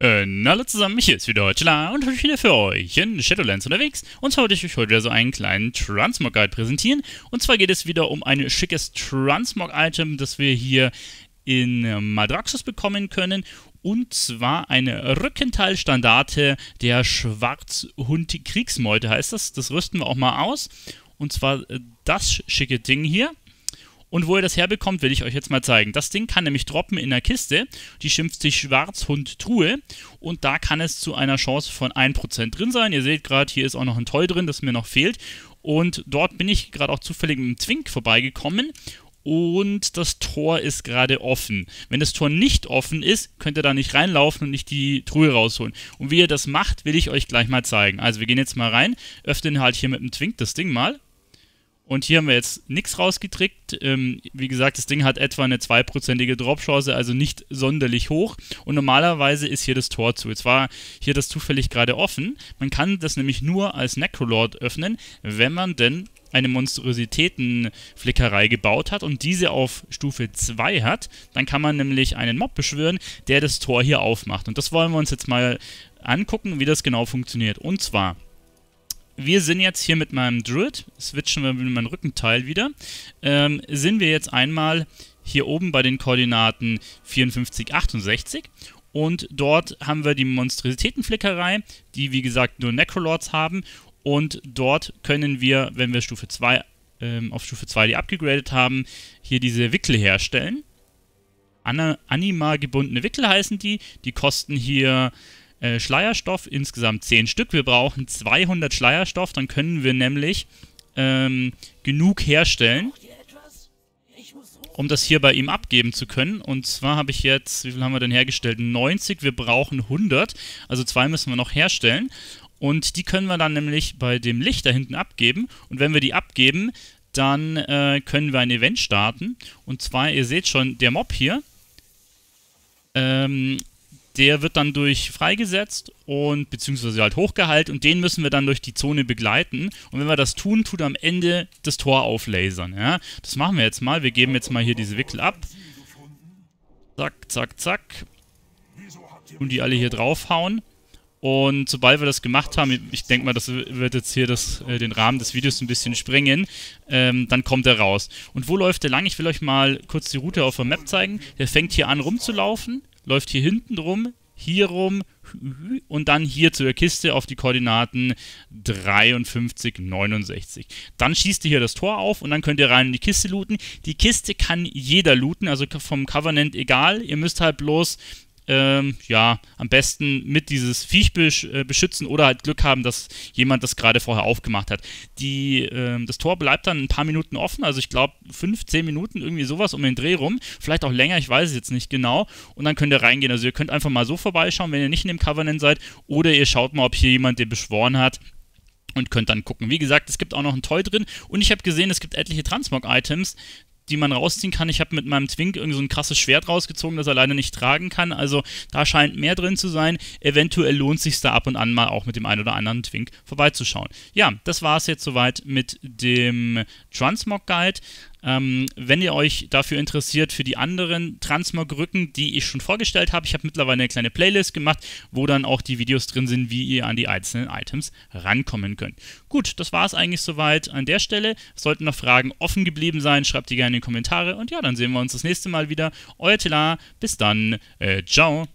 Äh, hallo zusammen, mich ist wieder Hotchla und ich wieder für euch in Shadowlands unterwegs. Und zwar wollte ich euch heute wieder so einen kleinen Transmog Guide präsentieren. Und zwar geht es wieder um ein schickes Transmog Item, das wir hier in äh, Madraxus bekommen können. Und zwar eine Rückenteilstandarte der Schwarzhund Kriegsmeute heißt das. Das rüsten wir auch mal aus. Und zwar äh, das schicke Ding hier. Und wo ihr das herbekommt, will ich euch jetzt mal zeigen. Das Ding kann nämlich droppen in der Kiste, die schimpft sich Schwarzhund-Truhe und da kann es zu einer Chance von 1% drin sein. Ihr seht gerade, hier ist auch noch ein Toll drin, das mir noch fehlt. Und dort bin ich gerade auch zufällig mit dem Zwink vorbeigekommen und das Tor ist gerade offen. Wenn das Tor nicht offen ist, könnt ihr da nicht reinlaufen und nicht die Truhe rausholen. Und wie ihr das macht, will ich euch gleich mal zeigen. Also wir gehen jetzt mal rein, öffnen halt hier mit dem Twink das Ding mal und hier haben wir jetzt nichts rausgetrickt. Ähm, wie gesagt, das Ding hat etwa eine 2%ige Dropchance, also nicht sonderlich hoch. Und normalerweise ist hier das Tor zu. Jetzt war hier das zufällig gerade offen. Man kann das nämlich nur als Necrolord öffnen, wenn man denn eine Monstrositätenflickerei gebaut hat und diese auf Stufe 2 hat, dann kann man nämlich einen Mob beschwören, der das Tor hier aufmacht. Und das wollen wir uns jetzt mal angucken, wie das genau funktioniert. Und zwar wir sind jetzt hier mit meinem Druid, switchen wir mit meinem Rückenteil wieder, ähm, sind wir jetzt einmal hier oben bei den Koordinaten 54, 68 und dort haben wir die Monstrositätenflickerei, die wie gesagt nur Necrolords haben und dort können wir, wenn wir Stufe 2 ähm, auf Stufe 2 die abgegradet haben, hier diese Wickel herstellen. Anima gebundene Wickel heißen die, die kosten hier äh, Schleierstoff, insgesamt 10 Stück. Wir brauchen 200 Schleierstoff, dann können wir nämlich ähm, genug herstellen, um das hier bei ihm abgeben zu können. Und zwar habe ich jetzt, wie viel haben wir denn hergestellt? 90, wir brauchen 100, also zwei müssen wir noch herstellen. Und die können wir dann nämlich bei dem Licht da hinten abgeben. Und wenn wir die abgeben, dann äh, können wir ein Event starten. Und zwar, ihr seht schon, der Mob hier ähm, der wird dann durch freigesetzt und beziehungsweise halt hochgehalten und den müssen wir dann durch die Zone begleiten. Und wenn wir das tun, tut am Ende das Tor auflasern. Ja? Das machen wir jetzt mal. Wir geben jetzt mal hier diese Wickel ab. Zack, zack, zack. Und die alle hier draufhauen. Und sobald wir das gemacht haben, ich denke mal, das wird jetzt hier das, äh, den Rahmen des Videos ein bisschen sprengen, ähm, dann kommt er raus. Und wo läuft der lang? Ich will euch mal kurz die Route auf der Map zeigen. Der fängt hier an rumzulaufen, läuft hier hinten rum, hier rum und dann hier zur Kiste auf die Koordinaten 53, 69. Dann schießt ihr hier das Tor auf und dann könnt ihr rein in die Kiste looten. Die Kiste kann jeder looten, also vom Covenant egal. Ihr müsst halt bloß ähm, ja, am besten mit dieses Viech äh, beschützen oder halt Glück haben, dass jemand das gerade vorher aufgemacht hat. Die, ähm, das Tor bleibt dann ein paar Minuten offen, also ich glaube 5, 10 Minuten, irgendwie sowas um den Dreh rum, vielleicht auch länger, ich weiß es jetzt nicht genau. Und dann könnt ihr reingehen. Also ihr könnt einfach mal so vorbeischauen, wenn ihr nicht in dem Covenant seid, oder ihr schaut mal, ob hier jemand den beschworen hat und könnt dann gucken. Wie gesagt, es gibt auch noch ein Toy drin und ich habe gesehen, es gibt etliche Transmog-Items, die man rausziehen kann. Ich habe mit meinem Twink irgendwie so ein krasses Schwert rausgezogen, das er leider nicht tragen kann. Also da scheint mehr drin zu sein. Eventuell lohnt sich da ab und an mal auch mit dem einen oder anderen Twink vorbeizuschauen. Ja, das war es jetzt soweit mit dem Transmog Guide. Ähm, wenn ihr euch dafür interessiert, für die anderen Transmog-Rücken, die ich schon vorgestellt habe, ich habe mittlerweile eine kleine Playlist gemacht, wo dann auch die Videos drin sind, wie ihr an die einzelnen Items rankommen könnt. Gut, das war es eigentlich soweit an der Stelle. Sollten noch Fragen offen geblieben sein, schreibt die gerne in die Kommentare. Und ja, dann sehen wir uns das nächste Mal wieder. Euer Tela, bis dann. Äh, ciao.